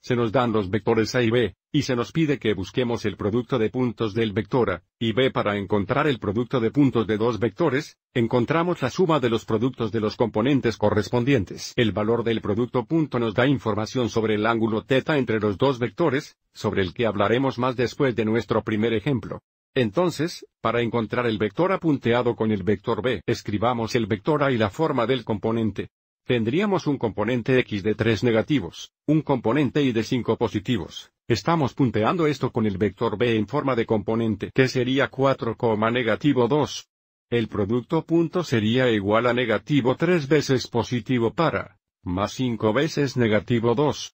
Se nos dan los vectores A y B, y se nos pide que busquemos el producto de puntos del vector A y B para encontrar el producto de puntos de dos vectores, encontramos la suma de los productos de los componentes correspondientes. El valor del producto punto nos da información sobre el ángulo θ entre los dos vectores, sobre el que hablaremos más después de nuestro primer ejemplo. Entonces, para encontrar el vector apunteado con el vector B, escribamos el vector A y la forma del componente, tendríamos un componente x de 3 negativos, un componente y de 5 positivos. Estamos punteando esto con el vector b en forma de componente que sería 4, negativo 2. El producto punto sería igual a negativo 3 veces positivo para, más 5 veces negativo 2.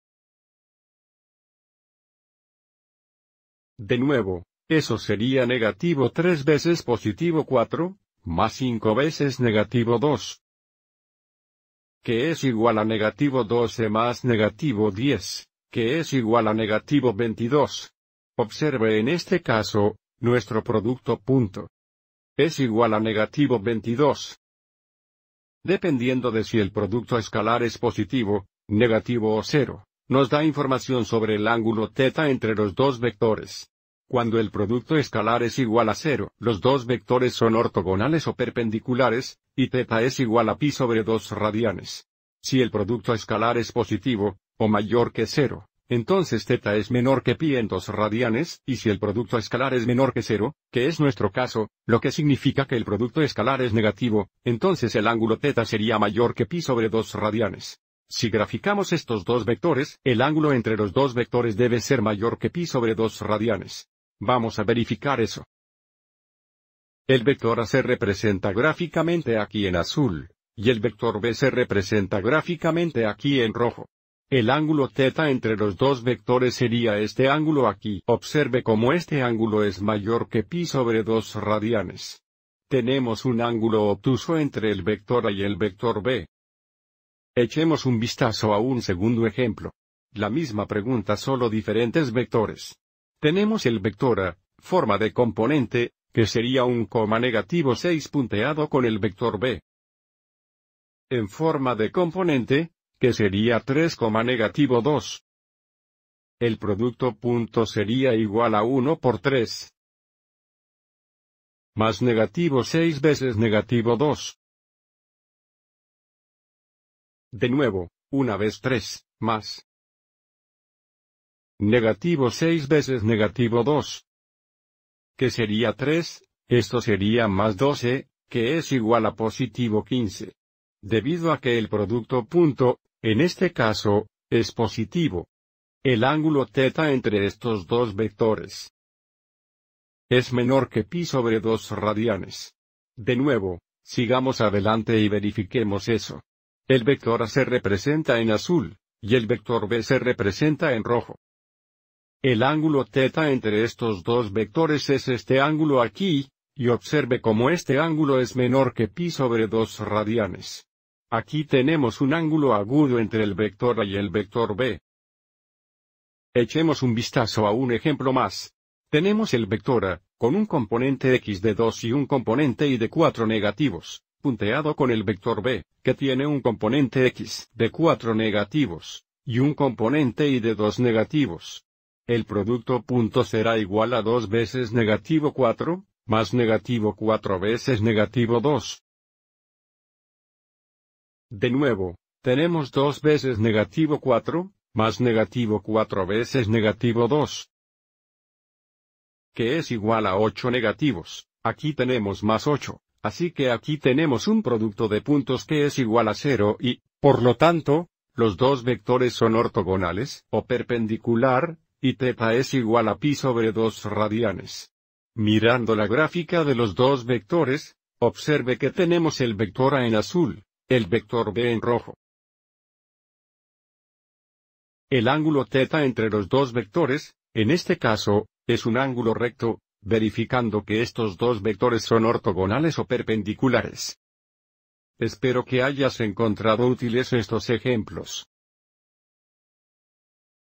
De nuevo, eso sería negativo 3 veces positivo 4, más 5 veces negativo 2 que es igual a negativo 12 más negativo 10, que es igual a negativo 22. Observe en este caso, nuestro producto punto. Es igual a negativo 22. Dependiendo de si el producto escalar es positivo, negativo o cero, nos da información sobre el ángulo θ entre los dos vectores. Cuando el producto escalar es igual a cero, los dos vectores son ortogonales o perpendiculares, y θ es igual a pi sobre 2 radianes. Si el producto escalar es positivo, o mayor que cero, entonces θ es menor que pi en dos radianes, y si el producto escalar es menor que cero, que es nuestro caso, lo que significa que el producto escalar es negativo, entonces el ángulo θ sería mayor que pi sobre 2 radianes. Si graficamos estos dos vectores, el ángulo entre los dos vectores debe ser mayor que pi sobre 2 radianes. Vamos a verificar eso. El vector A se representa gráficamente aquí en azul, y el vector B se representa gráficamente aquí en rojo. El ángulo θ entre los dos vectores sería este ángulo aquí. Observe cómo este ángulo es mayor que pi sobre dos radianes. Tenemos un ángulo obtuso entre el vector A y el vector B. Echemos un vistazo a un segundo ejemplo. La misma pregunta solo diferentes vectores. Tenemos el vector A, forma de componente, que sería un coma negativo 6 punteado con el vector B. En forma de componente, que sería 3, negativo 2. El producto punto sería igual a 1 por 3. Más negativo 6 veces negativo 2. De nuevo, una vez 3, más, Negativo 6 veces negativo 2. Que sería 3, esto sería más 12, que es igual a positivo 15. Debido a que el producto punto, en este caso, es positivo. El ángulo θ entre estos dos vectores es menor que pi sobre 2 radianes. De nuevo, sigamos adelante y verifiquemos eso. El vector A se representa en azul, y el vector B se representa en rojo. El ángulo θ entre estos dos vectores es este ángulo aquí, y observe cómo este ángulo es menor que pi sobre dos radianes. Aquí tenemos un ángulo agudo entre el vector A y el vector B. Echemos un vistazo a un ejemplo más. Tenemos el vector A, con un componente x de 2 y un componente y de 4 negativos, punteado con el vector B, que tiene un componente x de 4 negativos, y un componente y de 2 negativos el producto punto será igual a 2 veces negativo 4, más negativo 4 veces negativo 2. De nuevo, tenemos dos veces negativo 4, más negativo 4 veces negativo 2. Que es igual a 8 negativos, aquí tenemos más 8, así que aquí tenemos un producto de puntos que es igual a 0 y, por lo tanto, los dos vectores son ortogonales, o perpendicular, y teta es igual a pi sobre 2 radianes. Mirando la gráfica de los dos vectores, observe que tenemos el vector A en azul, el vector B en rojo. El ángulo teta entre los dos vectores, en este caso, es un ángulo recto, verificando que estos dos vectores son ortogonales o perpendiculares. Espero que hayas encontrado útiles estos ejemplos.